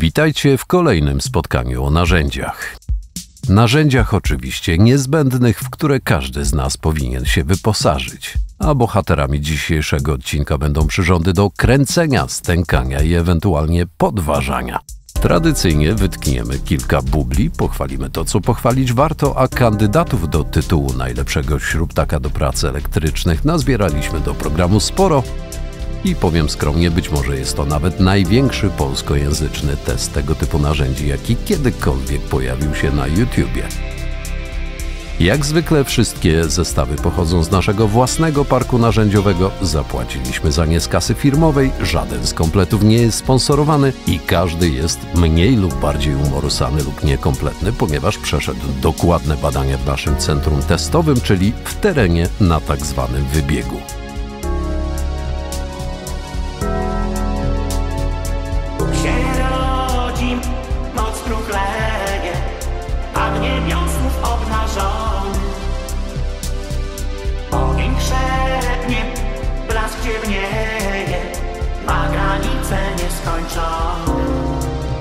Witajcie w kolejnym spotkaniu o narzędziach. Narzędziach oczywiście niezbędnych, w które każdy z nas powinien się wyposażyć. A bohaterami dzisiejszego odcinka będą przyrządy do kręcenia, stękania i ewentualnie podważania. Tradycyjnie wytkniemy kilka bubli, pochwalimy to, co pochwalić warto, a kandydatów do tytułu najlepszego śrubtaka do pracy elektrycznych nazbieraliśmy do programu sporo, i powiem skromnie, być może jest to nawet największy polskojęzyczny test tego typu narzędzi, jaki kiedykolwiek pojawił się na YouTubie. Jak zwykle wszystkie zestawy pochodzą z naszego własnego parku narzędziowego. Zapłaciliśmy za nie z kasy firmowej, żaden z kompletów nie jest sponsorowany i każdy jest mniej lub bardziej umorusany lub niekompletny, ponieważ przeszedł dokładne badania w naszym centrum testowym, czyli w terenie na tak zwanym wybiegu.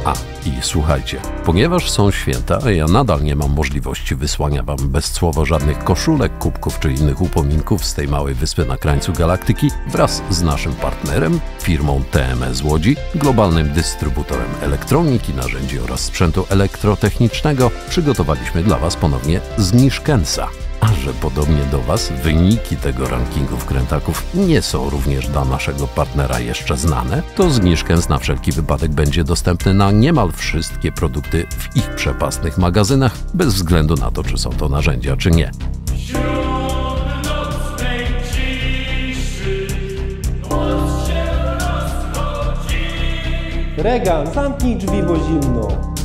A i słuchajcie, ponieważ są święta, a ja nadal nie mam możliwości wysłania Wam bez słowa żadnych koszulek, kubków czy innych upominków z tej małej wyspy na krańcu galaktyki, wraz z naszym partnerem, firmą TMS Łodzi, globalnym dystrybutorem elektroniki, narzędzi oraz sprzętu elektrotechnicznego, przygotowaliśmy dla Was ponownie zniżkęsa a że podobnie do Was wyniki tego rankingu wkrętaków nie są również dla naszego partnera jeszcze znane, to Zniżkens na wszelki wypadek będzie dostępny na niemal wszystkie produkty w ich przepastnych magazynach, bez względu na to, czy są to narzędzia, czy nie. Regan, zamknij drzwi, bo zimno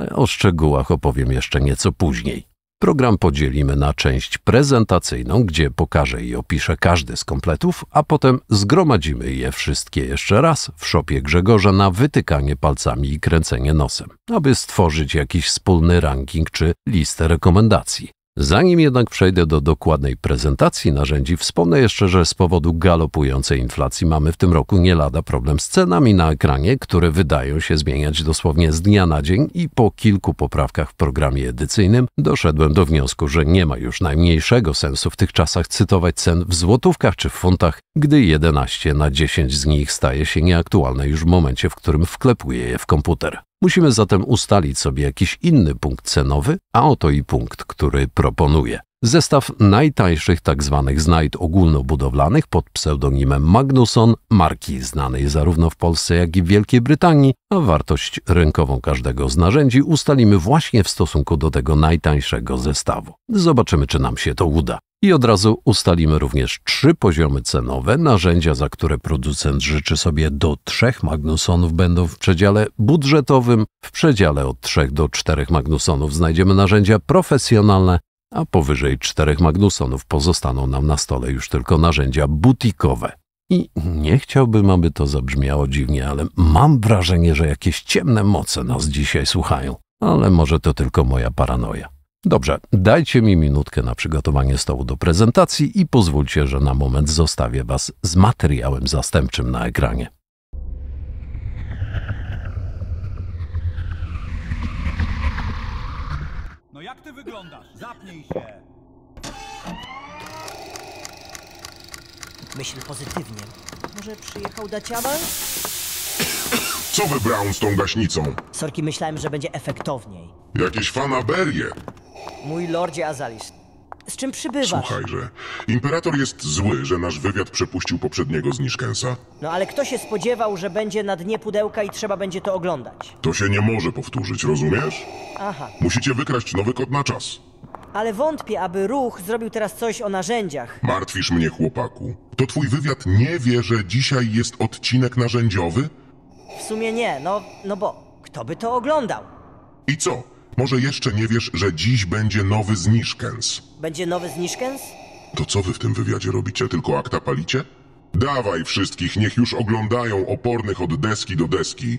ale o szczegółach opowiem jeszcze nieco później. Program podzielimy na część prezentacyjną, gdzie pokażę i opiszę każdy z kompletów, a potem zgromadzimy je wszystkie jeszcze raz w szopie Grzegorza na wytykanie palcami i kręcenie nosem, aby stworzyć jakiś wspólny ranking czy listę rekomendacji. Zanim jednak przejdę do dokładnej prezentacji narzędzi, wspomnę jeszcze, że z powodu galopującej inflacji mamy w tym roku nie lada problem z cenami na ekranie, które wydają się zmieniać dosłownie z dnia na dzień i po kilku poprawkach w programie edycyjnym doszedłem do wniosku, że nie ma już najmniejszego sensu w tych czasach cytować cen w złotówkach czy w funtach, gdy 11 na 10 z nich staje się nieaktualne już w momencie, w którym wklepuję je w komputer. Musimy zatem ustalić sobie jakiś inny punkt cenowy, a oto i punkt, który proponuję. Zestaw najtańszych tzw. Tak znajd ogólnobudowlanych pod pseudonimem Magnusson, marki znanej zarówno w Polsce, jak i w Wielkiej Brytanii, a wartość rynkową każdego z narzędzi ustalimy właśnie w stosunku do tego najtańszego zestawu. Zobaczymy, czy nam się to uda. I od razu ustalimy również trzy poziomy cenowe. Narzędzia, za które producent życzy sobie do trzech magnusonów, będą w przedziale budżetowym. W przedziale od 3 do 4 magnusonów znajdziemy narzędzia profesjonalne, a powyżej 4 magnusonów pozostaną nam na stole już tylko narzędzia butikowe. I nie chciałbym, aby to zabrzmiało dziwnie, ale mam wrażenie, że jakieś ciemne moce nas dzisiaj słuchają. Ale może to tylko moja paranoja. Dobrze, dajcie mi minutkę na przygotowanie stołu do prezentacji i pozwólcie, że na moment zostawię Was z materiałem zastępczym na ekranie. No jak ty wyglądasz? Zapnij się! Myśl pozytywnie. Może przyjechał dać awans? Co wybrałem z tą gaśnicą? Sorki, myślałem, że będzie efektowniej. Jakieś fanaberie! Mój lordzie Azalis. Z czym przybywasz? Słuchajże, imperator jest zły, że nasz wywiad przepuścił poprzedniego z Niszkensa. No ale kto się spodziewał, że będzie na dnie pudełka i trzeba będzie to oglądać? To się nie może powtórzyć, rozumiesz? Aha. Musicie wykraść nowy kod na czas. Ale wątpię, aby ruch zrobił teraz coś o narzędziach. Martwisz mnie, chłopaku. To twój wywiad nie wie, że dzisiaj jest odcinek narzędziowy? W sumie nie, no, no bo kto by to oglądał? I co? Może jeszcze nie wiesz, że dziś będzie nowy zniszkens. Będzie nowy zniszkens? To co wy w tym wywiadzie robicie? Tylko akta palicie? Dawaj wszystkich, niech już oglądają opornych od deski do deski.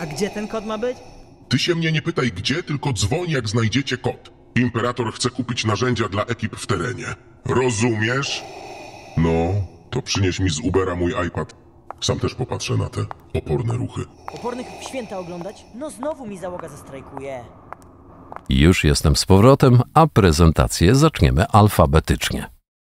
A gdzie ten kod ma być? Ty się mnie nie pytaj gdzie, tylko dzwoń jak znajdziecie kod. Imperator chce kupić narzędzia dla ekip w terenie. Rozumiesz? No, to przynieś mi z Ubera mój iPad. Sam też popatrzę na te oporne ruchy. Opornych w święta oglądać? No znowu mi załoga zastrajkuje. Już jestem z powrotem, a prezentację zaczniemy alfabetycznie.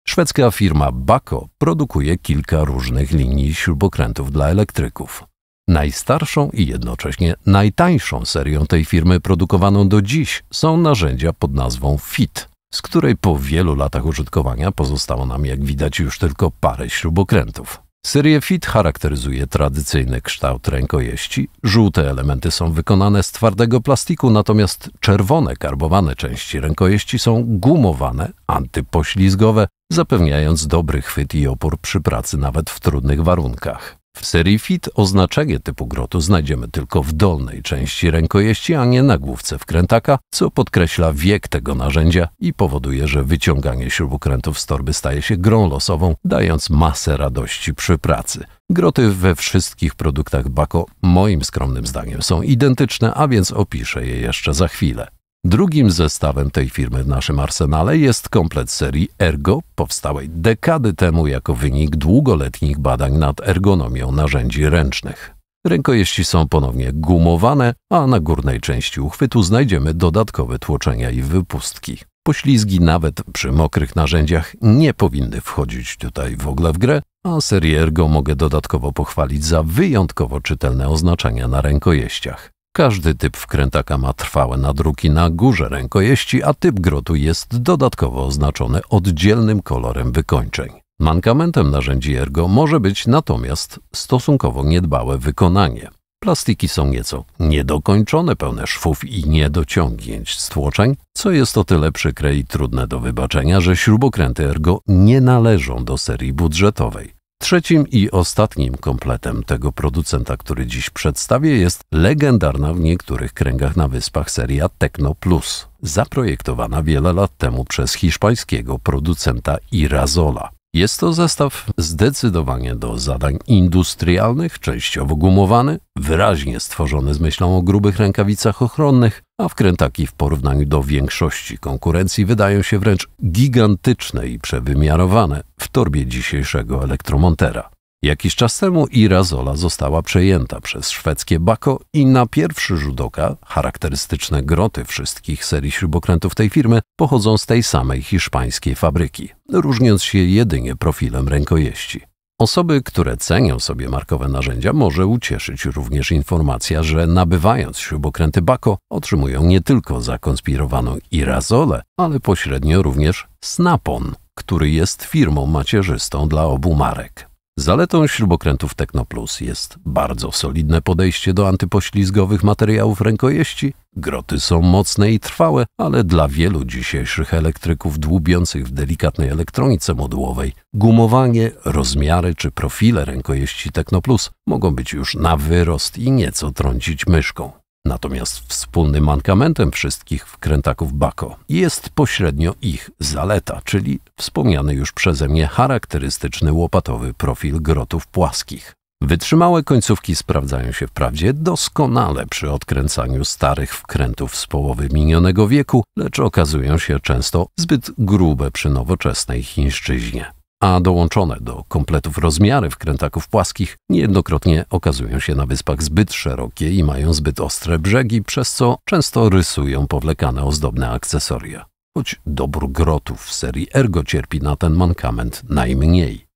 Szwedzka firma Bako produkuje kilka różnych linii śrubokrętów dla elektryków. Najstarszą i jednocześnie najtańszą serią tej firmy produkowaną do dziś są narzędzia pod nazwą FIT, z której po wielu latach użytkowania pozostało nam jak widać już tylko parę śrubokrętów. Serię fit charakteryzuje tradycyjny kształt rękojeści. Żółte elementy są wykonane z twardego plastiku, natomiast czerwone, karbowane części rękojeści są gumowane, antypoślizgowe, zapewniając dobry chwyt i opór przy pracy nawet w trudnych warunkach. W serii FIT oznaczenie typu grotu znajdziemy tylko w dolnej części rękojeści, a nie na główce wkrętaka, co podkreśla wiek tego narzędzia i powoduje, że wyciąganie śrubokrętów z torby staje się grą losową, dając masę radości przy pracy. Groty we wszystkich produktach Bako moim skromnym zdaniem są identyczne, a więc opiszę je jeszcze za chwilę. Drugim zestawem tej firmy w naszym arsenale jest komplet serii Ergo, powstałej dekady temu jako wynik długoletnich badań nad ergonomią narzędzi ręcznych. Rękojeści są ponownie gumowane, a na górnej części uchwytu znajdziemy dodatkowe tłoczenia i wypustki. Poślizgi nawet przy mokrych narzędziach nie powinny wchodzić tutaj w ogóle w grę, a serię Ergo mogę dodatkowo pochwalić za wyjątkowo czytelne oznaczenia na rękojeściach. Każdy typ wkrętaka ma trwałe nadruki na górze rękojeści, a typ grotu jest dodatkowo oznaczony oddzielnym kolorem wykończeń. Mankamentem narzędzi ergo może być natomiast stosunkowo niedbałe wykonanie. Plastiki są nieco niedokończone, pełne szwów i niedociągnięć stłoczeń, co jest o tyle przykre i trudne do wybaczenia, że śrubokręty ergo nie należą do serii budżetowej. Trzecim i ostatnim kompletem tego producenta, który dziś przedstawię, jest legendarna w niektórych kręgach na wyspach seria Tecno Plus, zaprojektowana wiele lat temu przez hiszpańskiego producenta Irazola. Jest to zestaw zdecydowanie do zadań industrialnych, częściowo gumowany, wyraźnie stworzony z myślą o grubych rękawicach ochronnych, a wkrętaki w porównaniu do większości konkurencji wydają się wręcz gigantyczne i przewymiarowane w torbie dzisiejszego elektromontera. Jakiś czas temu Irazola została przejęta przez szwedzkie Bako i na pierwszy rzut oka charakterystyczne groty wszystkich serii śrubokrętów tej firmy pochodzą z tej samej hiszpańskiej fabryki, różniąc się jedynie profilem rękojeści. Osoby, które cenią sobie markowe narzędzia, może ucieszyć również informacja, że nabywając śrubokręty Bako otrzymują nie tylko zakonspirowaną Irazolę, ale pośrednio również Snapon, który jest firmą macierzystą dla obu marek. Zaletą śrubokrętów Technoplus jest bardzo solidne podejście do antypoślizgowych materiałów rękojeści. Groty są mocne i trwałe, ale dla wielu dzisiejszych elektryków dłubiących w delikatnej elektronice modułowej gumowanie, rozmiary czy profile rękojeści Technoplus mogą być już na wyrost i nieco trącić myszką. Natomiast wspólnym mankamentem wszystkich wkrętaków Bako jest pośrednio ich zaleta, czyli wspomniany już przeze mnie charakterystyczny łopatowy profil grotów płaskich. Wytrzymałe końcówki sprawdzają się wprawdzie doskonale przy odkręcaniu starych wkrętów z połowy minionego wieku, lecz okazują się często zbyt grube przy nowoczesnej chińszczyźnie a dołączone do kompletów rozmiary wkrętaków płaskich niejednokrotnie okazują się na wyspach zbyt szerokie i mają zbyt ostre brzegi, przez co często rysują powlekane ozdobne akcesoria. Choć dobór grotów w serii Ergo cierpi na ten mankament najmniej.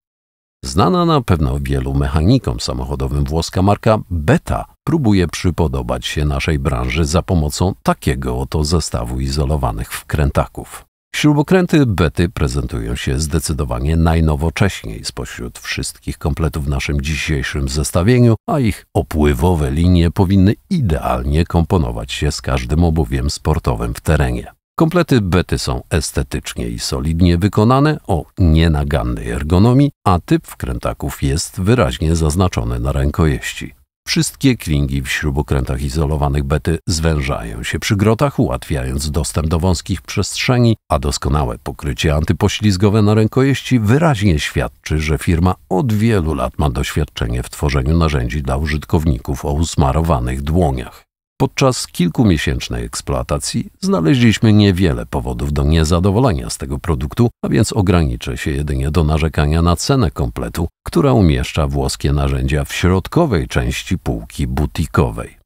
Znana na pewno wielu mechanikom samochodowym włoska marka Beta próbuje przypodobać się naszej branży za pomocą takiego oto zestawu izolowanych wkrętaków. Śrubokręty Bety prezentują się zdecydowanie najnowocześniej spośród wszystkich kompletów w naszym dzisiejszym zestawieniu, a ich opływowe linie powinny idealnie komponować się z każdym obuwiem sportowym w terenie. Komplety Bety są estetycznie i solidnie wykonane o nienagannej ergonomii, a typ wkrętaków jest wyraźnie zaznaczony na rękojeści. Wszystkie klingi w śrubokrętach izolowanych bety zwężają się przy grotach, ułatwiając dostęp do wąskich przestrzeni, a doskonałe pokrycie antypoślizgowe na rękojeści wyraźnie świadczy, że firma od wielu lat ma doświadczenie w tworzeniu narzędzi dla użytkowników o usmarowanych dłoniach. Podczas kilkumiesięcznej eksploatacji znaleźliśmy niewiele powodów do niezadowolenia z tego produktu, a więc ograniczę się jedynie do narzekania na cenę kompletu, która umieszcza włoskie narzędzia w środkowej części półki butikowej.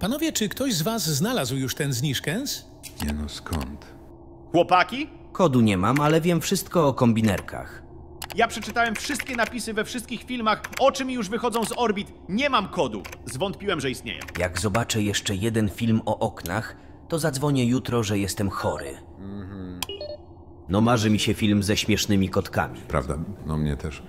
Panowie, czy ktoś z was znalazł już ten zniżkęs? Nie no, skąd? Chłopaki? Kodu nie mam, ale wiem wszystko o kombinerkach. Ja przeczytałem wszystkie napisy we wszystkich filmach, oczy mi już wychodzą z orbit. Nie mam kodu. Zwątpiłem, że istnieje. Jak zobaczę jeszcze jeden film o oknach, to zadzwonię jutro, że jestem chory. Mhm. No marzy mi się film ze śmiesznymi kotkami. Prawda? No mnie też.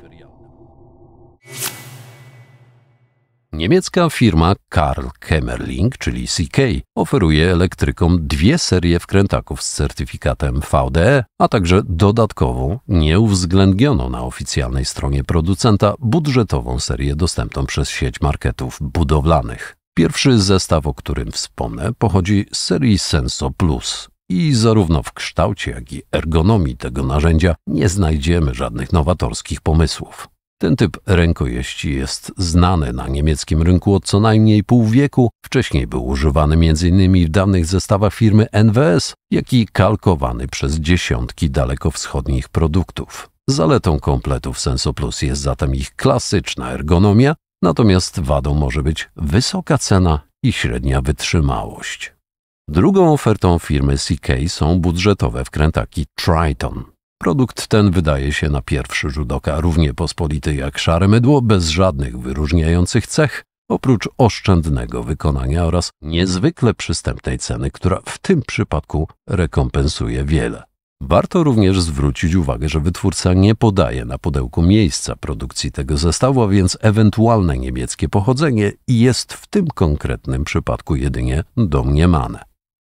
Niemiecka firma Karl Kemmerling, czyli CK, oferuje elektrykom dwie serie wkrętaków z certyfikatem VDE, a także dodatkową, nieuwzględnioną na oficjalnej stronie producenta, budżetową serię dostępną przez sieć marketów budowlanych. Pierwszy zestaw, o którym wspomnę, pochodzi z serii Senso Plus, i zarówno w kształcie, jak i ergonomii tego narzędzia nie znajdziemy żadnych nowatorskich pomysłów. Ten typ rękojeści jest znany na niemieckim rynku od co najmniej pół wieku. Wcześniej był używany m.in. w dawnych zestawach firmy NWS, jak i kalkowany przez dziesiątki dalekowschodnich produktów. Zaletą kompletów Senso Plus jest zatem ich klasyczna ergonomia, natomiast wadą może być wysoka cena i średnia wytrzymałość. Drugą ofertą firmy CK są budżetowe wkrętaki Triton. Produkt ten wydaje się na pierwszy rzut oka równie pospolity jak szare mydło, bez żadnych wyróżniających cech, oprócz oszczędnego wykonania oraz niezwykle przystępnej ceny, która w tym przypadku rekompensuje wiele. Warto również zwrócić uwagę, że wytwórca nie podaje na pudełku miejsca produkcji tego zestawu, a więc ewentualne niemieckie pochodzenie jest w tym konkretnym przypadku jedynie domniemane.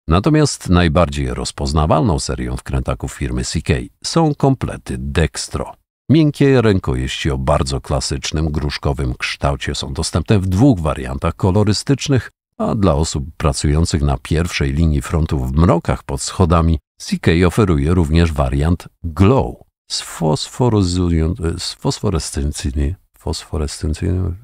Natomiast najbardziej rozpoznawalną serią wkrętaków firmy CK są komplety Dextro. Miękkie rękojeści o bardzo klasycznym, gruszkowym kształcie są dostępne w dwóch wariantach kolorystycznych, a dla osób pracujących na pierwszej linii frontu w mrokach pod schodami CK oferuje również wariant Glow z fosforescencyjnym... fosforescencyjnym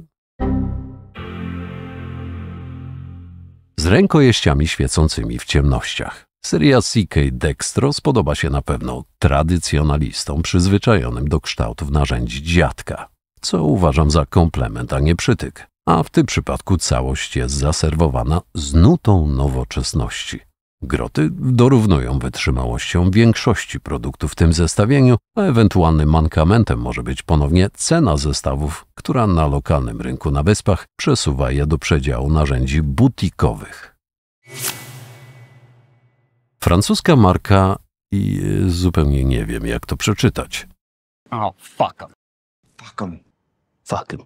z rękojeściami świecącymi w ciemnościach. Seria CK Dextro spodoba się na pewno tradycjonalistom przyzwyczajonym do kształtów narzędzi dziadka, co uważam za komplement, a nie przytyk. A w tym przypadku całość jest zaserwowana z nutą nowoczesności. Groty dorównują wytrzymałością większości produktów w tym zestawieniu, a ewentualnym mankamentem może być ponownie cena zestawów, która na lokalnym rynku na wyspach przesuwa je do przedziału narzędzi butikowych. Francuska marka i y, zupełnie nie wiem, jak to przeczytać. Oh, fuck em. Fuck em. Fuck em.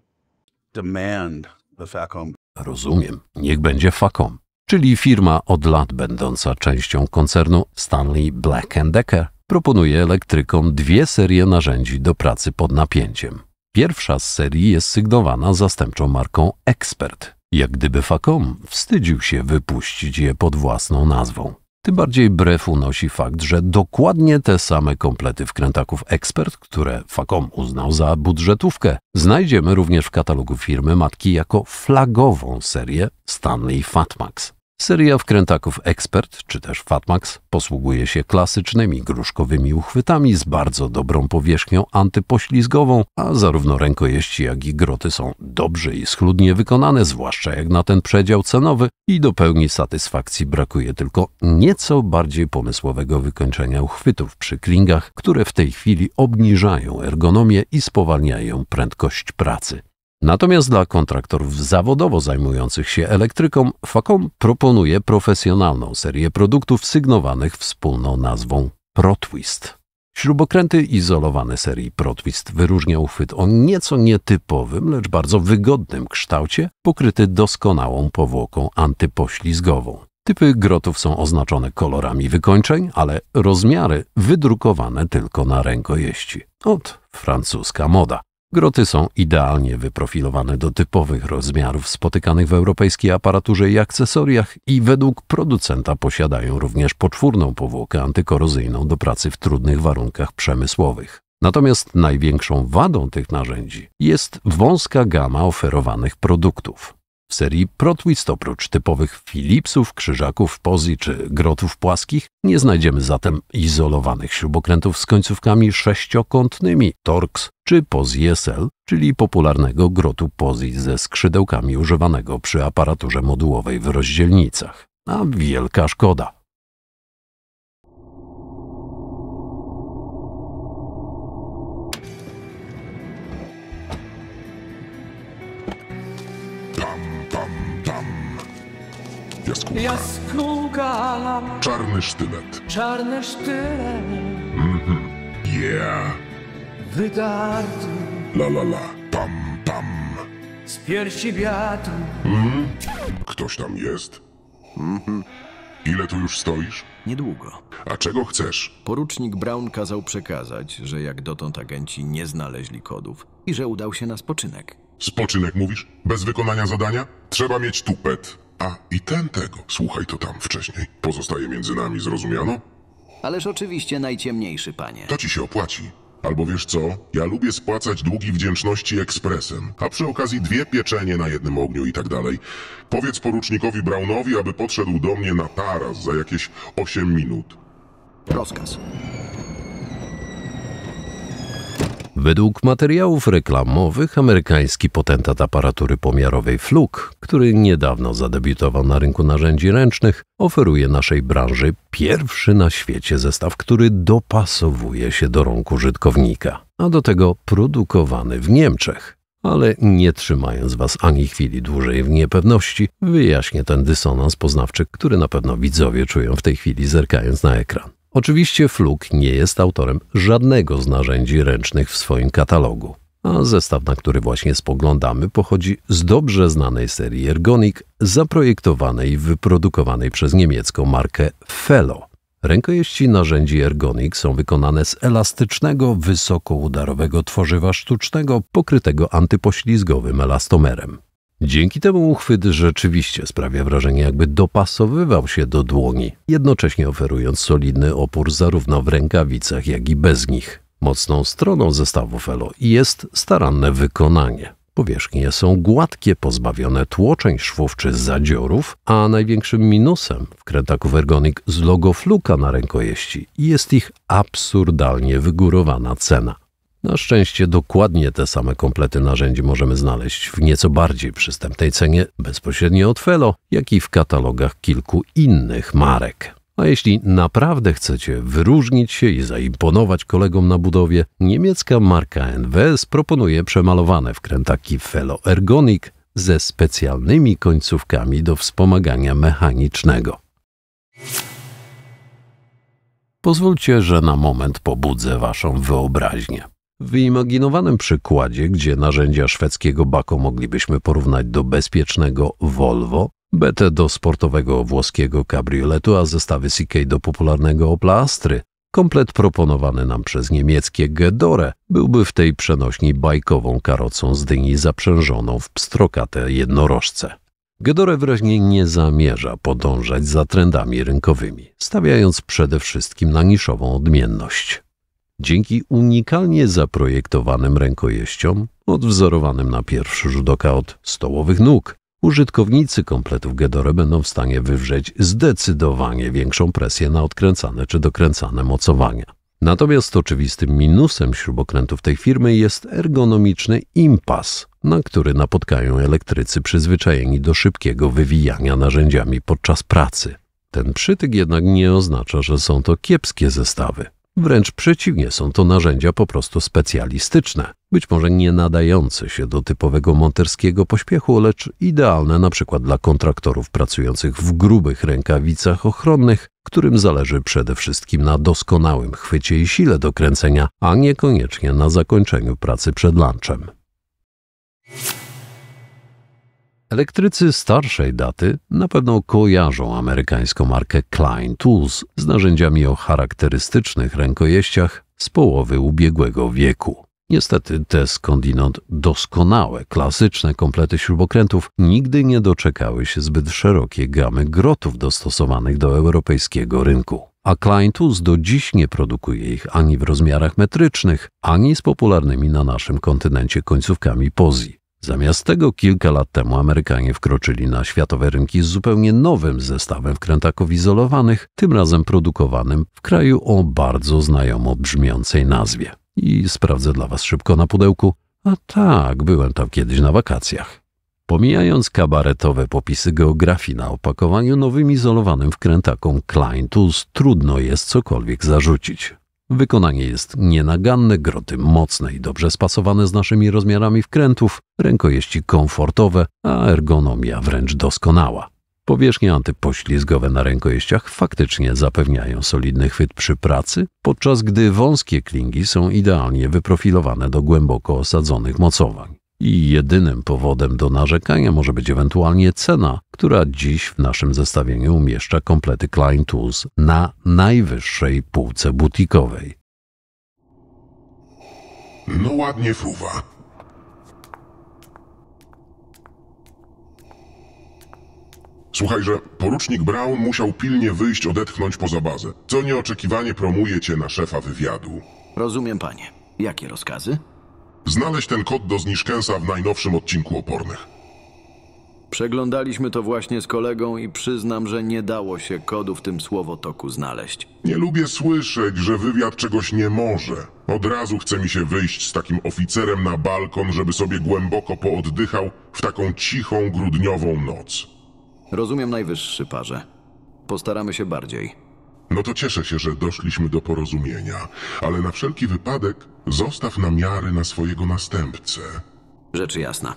Demand the fuck em. Rozumiem. Niech będzie fakom czyli firma od lat będąca częścią koncernu Stanley Black Decker, proponuje elektrykom dwie serie narzędzi do pracy pod napięciem. Pierwsza z serii jest sygnowana zastępczą marką Expert. Jak gdyby Fakom wstydził się wypuścić je pod własną nazwą. Tym bardziej brew unosi fakt, że dokładnie te same komplety wkrętaków ekspert, które Fakom uznał za budżetówkę, znajdziemy również w katalogu firmy matki jako flagową serię Stanley Fatmax. Seria wkrętaków Expert czy też Fatmax posługuje się klasycznymi gruszkowymi uchwytami z bardzo dobrą powierzchnią antypoślizgową, a zarówno rękojeści jak i groty są dobrze i schludnie wykonane, zwłaszcza jak na ten przedział cenowy i do pełni satysfakcji brakuje tylko nieco bardziej pomysłowego wykończenia uchwytów przy klingach, które w tej chwili obniżają ergonomię i spowalniają prędkość pracy. Natomiast dla kontraktorów zawodowo zajmujących się elektryką, Facom proponuje profesjonalną serię produktów sygnowanych wspólną nazwą ProTwist. Śrubokręty izolowane serii ProTwist wyróżnia uchwyt o nieco nietypowym, lecz bardzo wygodnym kształcie, pokryty doskonałą powłoką antypoślizgową. Typy grotów są oznaczone kolorami wykończeń, ale rozmiary wydrukowane tylko na rękojeści. Od francuska moda. Groty są idealnie wyprofilowane do typowych rozmiarów spotykanych w europejskiej aparaturze i akcesoriach i według producenta posiadają również poczwórną powłokę antykorozyjną do pracy w trudnych warunkach przemysłowych. Natomiast największą wadą tych narzędzi jest wąska gama oferowanych produktów. W serii ProTwist oprócz typowych Philipsów, krzyżaków, pozi czy grotów płaskich nie znajdziemy zatem izolowanych śrubokrętów z końcówkami sześciokątnymi Torx czy Pozi SL, czyli popularnego grotu Pozi ze skrzydełkami używanego przy aparaturze modułowej w rozdzielnicach. A wielka szkoda. Jaskółka. Jaskółka. Czarny sztylet. Czarny sztylet. Mhm. Mm yeah. Wydarty. La la la. Pam pam. Z piersi wiatru. Mhm. Ktoś tam jest? Mhm. Mm Ile tu już stoisz? Niedługo. A czego chcesz? Porucznik Brown kazał przekazać, że jak dotąd agenci nie znaleźli kodów i że udał się na spoczynek. Spoczynek mówisz? Bez wykonania zadania? Trzeba mieć tupet. A i ten tego. Słuchaj to tam wcześniej. Pozostaje między nami, zrozumiano? Ależ oczywiście najciemniejszy, panie. To ci się opłaci. Albo wiesz co? Ja lubię spłacać długi wdzięczności ekspresem, a przy okazji dwie pieczenie na jednym ogniu i tak dalej. Powiedz porucznikowi Brownowi, aby podszedł do mnie na taras za jakieś 8 minut. Rozkaz. Według materiałów reklamowych amerykański potentat aparatury pomiarowej Fluk, który niedawno zadebiutował na rynku narzędzi ręcznych, oferuje naszej branży pierwszy na świecie zestaw, który dopasowuje się do rąk użytkownika, a do tego produkowany w Niemczech. Ale nie trzymając Was ani chwili dłużej w niepewności, wyjaśnię ten dysonans poznawczy, który na pewno widzowie czują w tej chwili zerkając na ekran. Oczywiście Fluk nie jest autorem żadnego z narzędzi ręcznych w swoim katalogu, a zestaw, na który właśnie spoglądamy, pochodzi z dobrze znanej serii Ergonik zaprojektowanej i wyprodukowanej przez niemiecką markę Fellow. Rękojeści narzędzi ergonik są wykonane z elastycznego, wysokoudarowego tworzywa sztucznego pokrytego antypoślizgowym elastomerem. Dzięki temu uchwyt rzeczywiście sprawia wrażenie, jakby dopasowywał się do dłoni, jednocześnie oferując solidny opór zarówno w rękawicach, jak i bez nich. Mocną stroną zestawu Felo jest staranne wykonanie. Powierzchnie są gładkie, pozbawione tłoczeń, szwów czy zadziorów, a największym minusem w kretaku Vergonic z logo Fluka na rękojeści jest ich absurdalnie wygórowana cena. Na szczęście dokładnie te same komplety narzędzi możemy znaleźć w nieco bardziej przystępnej cenie bezpośrednio od Felo, jak i w katalogach kilku innych marek. A jeśli naprawdę chcecie wyróżnić się i zaimponować kolegom na budowie, niemiecka marka NWS proponuje przemalowane wkrętaki Felo Ergonic ze specjalnymi końcówkami do wspomagania mechanicznego. Pozwólcie, że na moment pobudzę Waszą wyobraźnię wyimaginowanym przykładzie, gdzie narzędzia szwedzkiego Bako moglibyśmy porównać do bezpiecznego Volvo, BT do sportowego włoskiego kabrioletu, a zestawy CK do popularnego Opla Astry, komplet proponowany nam przez niemieckie Gedore byłby w tej przenośni bajkową karocą z dyni zaprzężoną w pstrokate jednorożce. Gedore wyraźnie nie zamierza podążać za trendami rynkowymi, stawiając przede wszystkim na niszową odmienność. Dzięki unikalnie zaprojektowanym rękojeściom, odwzorowanym na pierwszy rzut oka od stołowych nóg, użytkownicy kompletów Gedore będą w stanie wywrzeć zdecydowanie większą presję na odkręcane czy dokręcane mocowania. Natomiast oczywistym minusem śrubokrętów tej firmy jest ergonomiczny impas, na który napotkają elektrycy przyzwyczajeni do szybkiego wywijania narzędziami podczas pracy. Ten przytyk jednak nie oznacza, że są to kiepskie zestawy. Wręcz przeciwnie, są to narzędzia po prostu specjalistyczne, być może nie nadające się do typowego monterskiego pośpiechu, lecz idealne na przykład dla kontraktorów pracujących w grubych rękawicach ochronnych, którym zależy przede wszystkim na doskonałym chwycie i sile dokręcenia, a niekoniecznie na zakończeniu pracy przed lunchem. Elektrycy starszej daty na pewno kojarzą amerykańską markę Klein Tools z narzędziami o charakterystycznych rękojeściach z połowy ubiegłego wieku. Niestety te skądinąd doskonałe, klasyczne komplety śrubokrętów nigdy nie doczekały się zbyt szerokiej gamy grotów dostosowanych do europejskiego rynku. A Klein Tools do dziś nie produkuje ich ani w rozmiarach metrycznych, ani z popularnymi na naszym kontynencie końcówkami pozi. Zamiast tego kilka lat temu Amerykanie wkroczyli na światowe rynki z zupełnie nowym zestawem wkrętaków izolowanych, tym razem produkowanym w kraju o bardzo znajomo brzmiącej nazwie. I sprawdzę dla Was szybko na pudełku. A tak, byłem tam kiedyś na wakacjach. Pomijając kabaretowe popisy geografii na opakowaniu, nowym izolowanym wkrętakom Kleintus trudno jest cokolwiek zarzucić. Wykonanie jest nienaganne, groty mocne i dobrze spasowane z naszymi rozmiarami wkrętów, rękojeści komfortowe, a ergonomia wręcz doskonała. Powierzchnie antypoślizgowe na rękojeściach faktycznie zapewniają solidny chwyt przy pracy, podczas gdy wąskie klingi są idealnie wyprofilowane do głęboko osadzonych mocowań. I jedynym powodem do narzekania może być ewentualnie cena, która dziś w naszym zestawieniu umieszcza komplety Klein Tools na najwyższej półce butikowej. No ładnie fruwa. Słuchaj, że porucznik Brown musiał pilnie wyjść odetchnąć poza bazę, co nieoczekiwanie promuje cię na szefa wywiadu. Rozumiem, panie. Jakie rozkazy? Znaleźć ten kod do zniszczenia w najnowszym odcinku opornych. Przeglądaliśmy to właśnie z kolegą i przyznam, że nie dało się kodu w tym słowotoku znaleźć. Nie lubię słyszeć, że wywiad czegoś nie może. Od razu chce mi się wyjść z takim oficerem na balkon, żeby sobie głęboko pooddychał w taką cichą grudniową noc. Rozumiem najwyższy parze. Postaramy się bardziej. No to cieszę się, że doszliśmy do porozumienia, ale na wszelki wypadek zostaw namiary na swojego następcę. Rzecz jasna.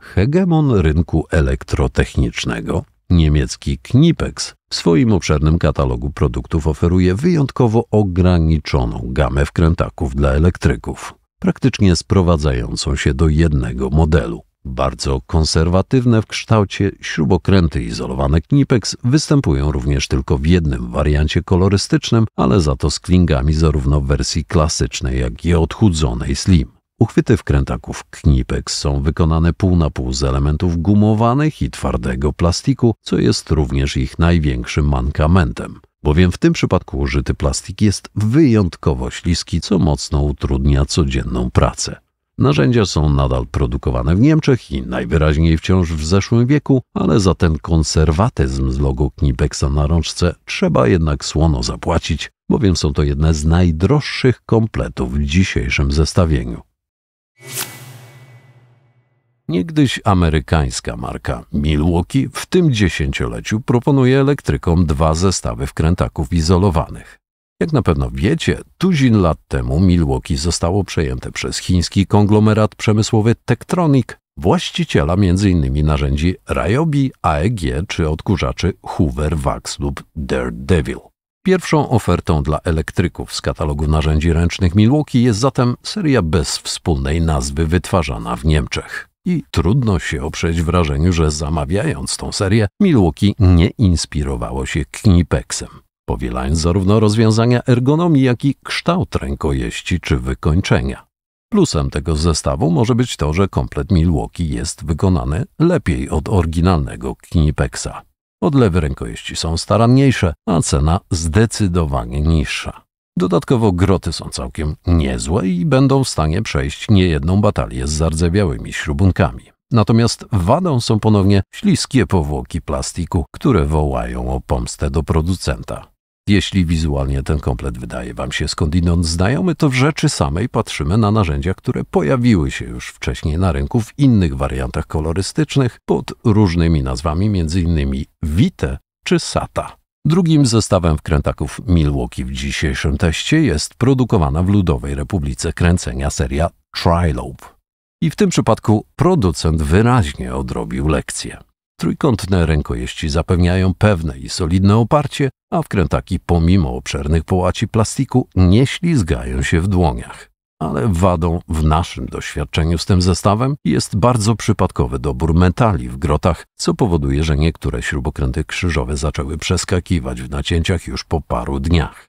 Hegemon rynku elektrotechnicznego, niemiecki Knipex, w swoim obszernym katalogu produktów oferuje wyjątkowo ograniczoną gamę wkrętaków dla elektryków, praktycznie sprowadzającą się do jednego modelu. Bardzo konserwatywne w kształcie śrubokręty izolowane Knipex występują również tylko w jednym wariancie kolorystycznym, ale za to z klingami zarówno w wersji klasycznej, jak i odchudzonej slim. Uchwyty wkrętaków Knipex są wykonane pół na pół z elementów gumowanych i twardego plastiku, co jest również ich największym mankamentem bowiem w tym przypadku użyty plastik jest wyjątkowo śliski, co mocno utrudnia codzienną pracę. Narzędzia są nadal produkowane w Niemczech i najwyraźniej wciąż w zeszłym wieku, ale za ten konserwatyzm z logo Knipexa na rączce trzeba jednak słono zapłacić, bowiem są to jedne z najdroższych kompletów w dzisiejszym zestawieniu. Niegdyś amerykańska marka Milwaukee w tym dziesięcioleciu proponuje elektrykom dwa zestawy wkrętaków izolowanych. Jak na pewno wiecie, tuzin lat temu Milwaukee zostało przejęte przez chiński konglomerat przemysłowy Tektronic, właściciela m.in. narzędzi Ryobi, AEG czy odkurzaczy Hoover Wax lub Daredevil. Pierwszą ofertą dla elektryków z katalogu narzędzi ręcznych Milwaukee jest zatem seria bez wspólnej nazwy wytwarzana w Niemczech. I trudno się oprzeć wrażeniu, że zamawiając tą serię, Milwaukee nie inspirowało się Knipeksem powielając zarówno rozwiązania ergonomii, jak i kształt rękojeści czy wykończenia. Plusem tego zestawu może być to, że komplet Milwaukee jest wykonany lepiej od oryginalnego Knipexa. Odlewy rękojeści są staranniejsze, a cena zdecydowanie niższa. Dodatkowo groty są całkiem niezłe i będą w stanie przejść niejedną batalię z zardzewiałymi śrubunkami. Natomiast wadą są ponownie śliskie powłoki plastiku, które wołają o pomstę do producenta. Jeśli wizualnie ten komplet wydaje Wam się skądinąd znajomy, to w rzeczy samej patrzymy na narzędzia, które pojawiły się już wcześniej na rynku w innych wariantach kolorystycznych pod różnymi nazwami, m.in. Vite czy Sata. Drugim zestawem wkrętaków Milwaukee w dzisiejszym teście jest produkowana w Ludowej Republice Kręcenia seria Trilobe. I w tym przypadku producent wyraźnie odrobił lekcję. Trójkątne rękojeści zapewniają pewne i solidne oparcie, a wkrętaki pomimo obszernych połaci plastiku nie ślizgają się w dłoniach. Ale wadą w naszym doświadczeniu z tym zestawem jest bardzo przypadkowy dobór metali w grotach, co powoduje, że niektóre śrubokręty krzyżowe zaczęły przeskakiwać w nacięciach już po paru dniach.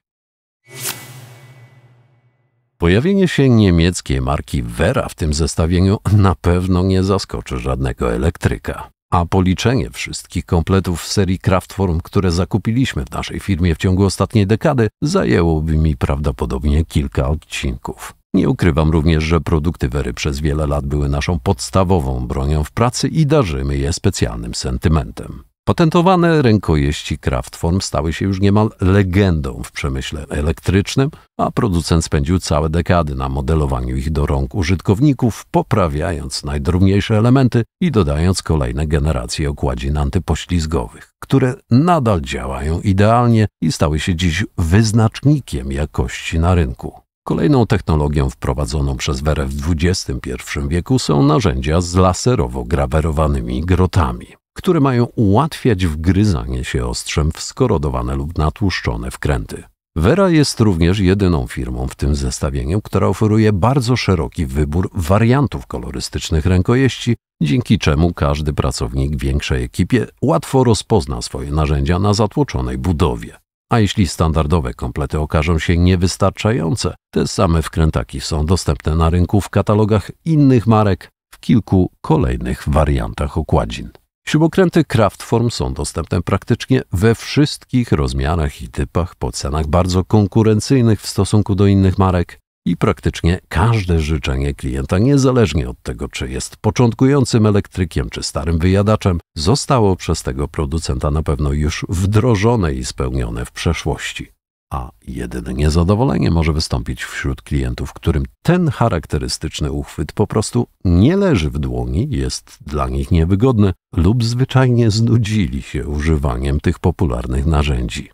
Pojawienie się niemieckiej marki Vera w tym zestawieniu na pewno nie zaskoczy żadnego elektryka a policzenie wszystkich kompletów w serii Kraftform, które zakupiliśmy w naszej firmie w ciągu ostatniej dekady, zajęłoby mi prawdopodobnie kilka odcinków. Nie ukrywam również, że produkty Wery przez wiele lat były naszą podstawową bronią w pracy i darzymy je specjalnym sentymentem. Patentowane rękojeści Kraftform stały się już niemal legendą w przemyśle elektrycznym, a producent spędził całe dekady na modelowaniu ich do rąk użytkowników, poprawiając najdrobniejsze elementy i dodając kolejne generacje okładzin antypoślizgowych, które nadal działają idealnie i stały się dziś wyznacznikiem jakości na rynku. Kolejną technologią wprowadzoną przez Werę w XXI wieku są narzędzia z laserowo grawerowanymi grotami które mają ułatwiać wgryzanie się ostrzem w skorodowane lub natłuszczone wkręty. Vera jest również jedyną firmą w tym zestawieniu, która oferuje bardzo szeroki wybór wariantów kolorystycznych rękojeści, dzięki czemu każdy pracownik większej ekipie łatwo rozpozna swoje narzędzia na zatłoczonej budowie. A jeśli standardowe komplety okażą się niewystarczające, te same wkrętaki są dostępne na rynku w katalogach innych marek w kilku kolejnych wariantach okładzin. Śrubokręty Kraftform są dostępne praktycznie we wszystkich rozmiarach i typach po cenach bardzo konkurencyjnych w stosunku do innych marek i praktycznie każde życzenie klienta, niezależnie od tego, czy jest początkującym elektrykiem czy starym wyjadaczem, zostało przez tego producenta na pewno już wdrożone i spełnione w przeszłości a jedyne niezadowolenie może wystąpić wśród klientów, którym ten charakterystyczny uchwyt po prostu nie leży w dłoni, jest dla nich niewygodny lub zwyczajnie znudzili się używaniem tych popularnych narzędzi.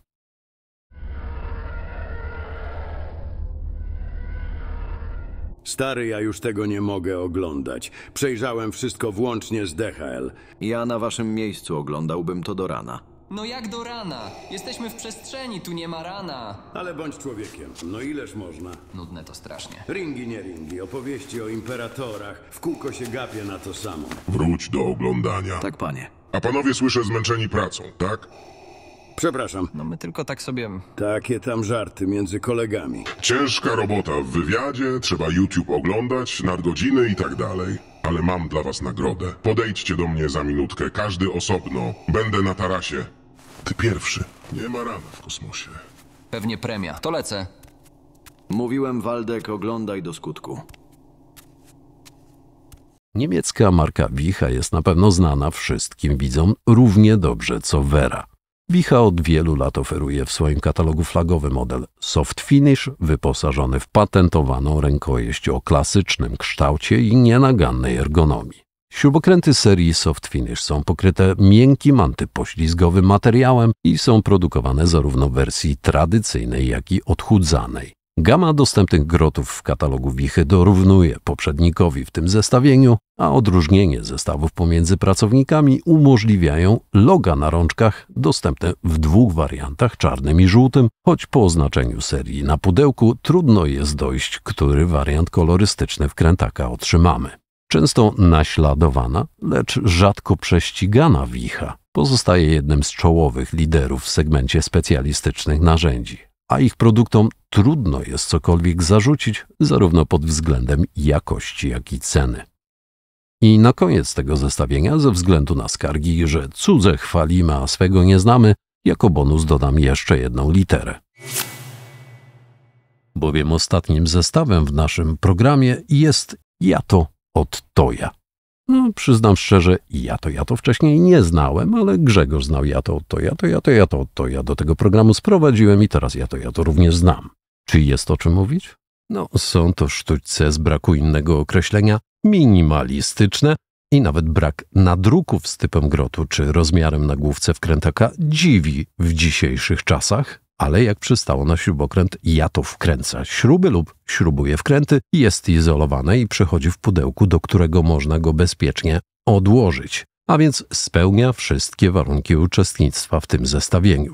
Stary, ja już tego nie mogę oglądać. Przejrzałem wszystko włącznie z DHL. Ja na waszym miejscu oglądałbym to do rana. No jak do rana? Jesteśmy w przestrzeni, tu nie ma rana. Ale bądź człowiekiem. No ileż można? Nudne to strasznie. Ringi nie ringi, opowieści o imperatorach. W kółko się gapie na to samo. Wróć do oglądania. Tak, panie. A panowie słyszę zmęczeni pracą, tak? Przepraszam. No my tylko tak sobie... Takie tam żarty między kolegami. Ciężka robota w wywiadzie, trzeba YouTube oglądać, nadgodziny i tak dalej. Ale mam dla was nagrodę. Podejdźcie do mnie za minutkę, każdy osobno. Będę na tarasie. Ty pierwszy. Nie ma rana w kosmosie. Pewnie premia. To lecę. Mówiłem, Waldek, oglądaj do skutku. Niemiecka marka Wicha jest na pewno znana wszystkim widzom równie dobrze co Vera. Wicha od wielu lat oferuje w swoim katalogu flagowy model soft finish wyposażony w patentowaną rękojeść o klasycznym kształcie i nienagannej ergonomii. Śrubokręty serii Soft Finish są pokryte miękkim antypoślizgowym materiałem i są produkowane zarówno w wersji tradycyjnej, jak i odchudzanej. Gama dostępnych grotów w katalogu Wichy dorównuje poprzednikowi w tym zestawieniu, a odróżnienie zestawów pomiędzy pracownikami umożliwiają loga na rączkach dostępne w dwóch wariantach czarnym i żółtym, choć po oznaczeniu serii na pudełku trudno jest dojść, który wariant kolorystyczny wkrętaka otrzymamy. Często naśladowana, lecz rzadko prześcigana wicha pozostaje jednym z czołowych liderów w segmencie specjalistycznych narzędzi, a ich produktom trudno jest cokolwiek zarzucić, zarówno pod względem jakości, jak i ceny. I na koniec tego zestawienia, ze względu na skargi, że cudze chwalimy, a swego nie znamy, jako bonus dodam jeszcze jedną literę. Bowiem ostatnim zestawem w naszym programie jest Jato od Toja. No, przyznam szczerze, ja to ja to wcześniej nie znałem, ale Grzegorz znał ja to od Toja, to ja to ja to od Toja. Do tego programu sprowadziłem i teraz ja to ja to również znam. Czy jest o czym mówić? No, są to sztućce z braku innego określenia, minimalistyczne i nawet brak nadruków z typem grotu czy rozmiarem na główce wkrętaka dziwi w dzisiejszych czasach, ale jak przystało na śrubokręt, ja to wkręcę. Śruby lub śrubuję wkręty, jest izolowane i przechodzi w pudełku, do którego można go bezpiecznie odłożyć, a więc spełnia wszystkie warunki uczestnictwa w tym zestawieniu.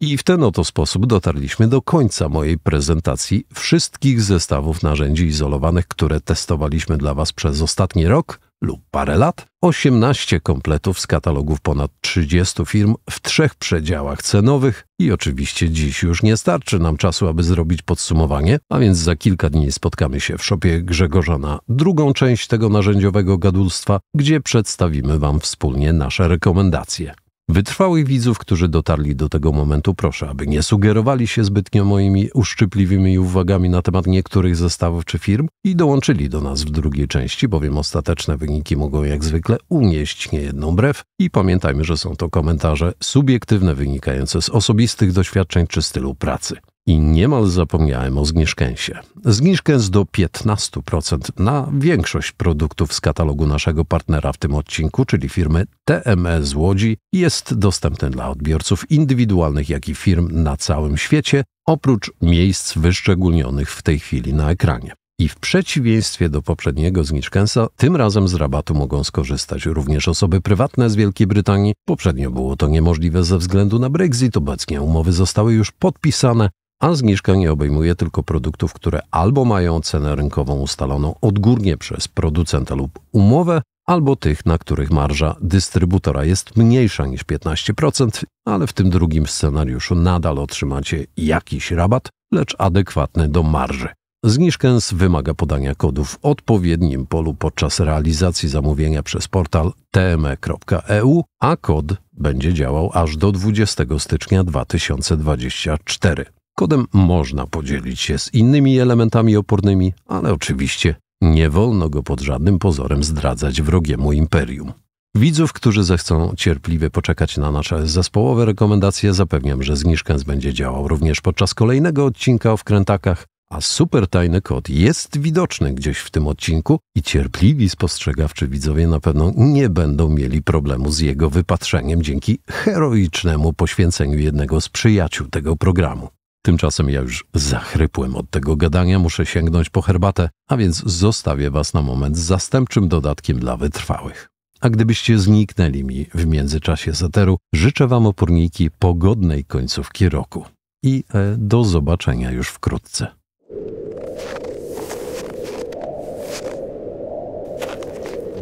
I w ten oto sposób dotarliśmy do końca mojej prezentacji wszystkich zestawów narzędzi izolowanych, które testowaliśmy dla Was przez ostatni rok lub parę lat 18 kompletów z katalogów ponad 30 firm w trzech przedziałach cenowych i oczywiście dziś już nie starczy nam czasu, aby zrobić podsumowanie, a więc za kilka dni spotkamy się w szopie Grzegorza na drugą część tego narzędziowego gadulstwa, gdzie przedstawimy Wam wspólnie nasze rekomendacje. Wytrwałych widzów, którzy dotarli do tego momentu, proszę, aby nie sugerowali się zbytnio moimi uszczypliwymi uwagami na temat niektórych zestawów czy firm i dołączyli do nas w drugiej części, bowiem ostateczne wyniki mogą jak zwykle unieść niejedną brew i pamiętajmy, że są to komentarze subiektywne wynikające z osobistych doświadczeń czy stylu pracy. I niemal zapomniałem o Zniżkęsie. Zniżkęs do 15% na większość produktów z katalogu naszego partnera w tym odcinku, czyli firmy TMS e Łodzi, jest dostępny dla odbiorców indywidualnych, jak i firm na całym świecie, oprócz miejsc wyszczególnionych w tej chwili na ekranie. I w przeciwieństwie do poprzedniego zniżkęsa, tym razem z rabatu mogą skorzystać również osoby prywatne z Wielkiej Brytanii. Poprzednio było to niemożliwe ze względu na Brexit, obecnie umowy zostały już podpisane, a zniżka nie obejmuje tylko produktów, które albo mają cenę rynkową ustaloną odgórnie przez producenta lub umowę, albo tych, na których marża dystrybutora jest mniejsza niż 15%, ale w tym drugim scenariuszu nadal otrzymacie jakiś rabat, lecz adekwatny do marży. Zniżkę wymaga podania kodu w odpowiednim polu podczas realizacji zamówienia przez portal tme.eu, a kod będzie działał aż do 20 stycznia 2024. Kodem można podzielić się z innymi elementami opornymi, ale oczywiście nie wolno go pod żadnym pozorem zdradzać wrogiemu imperium. Widzów, którzy zechcą cierpliwie poczekać na nasze zespołowe rekomendacje, zapewniam, że Zniszkens będzie działał również podczas kolejnego odcinka o wkrętakach, a super tajny kod jest widoczny gdzieś w tym odcinku i cierpliwi spostrzegawczy widzowie na pewno nie będą mieli problemu z jego wypatrzeniem dzięki heroicznemu poświęceniu jednego z przyjaciół tego programu. Tymczasem ja już zachrypłem od tego gadania, muszę sięgnąć po herbatę, a więc zostawię Was na moment z zastępczym dodatkiem dla wytrwałych. A gdybyście zniknęli mi w międzyczasie zateru, życzę Wam oporniki pogodnej końcówki roku. I e, do zobaczenia już wkrótce.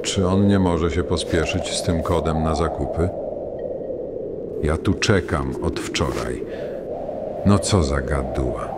Czy on nie może się pospieszyć z tym kodem na zakupy? Ja tu czekam od wczoraj. No co za gaduła.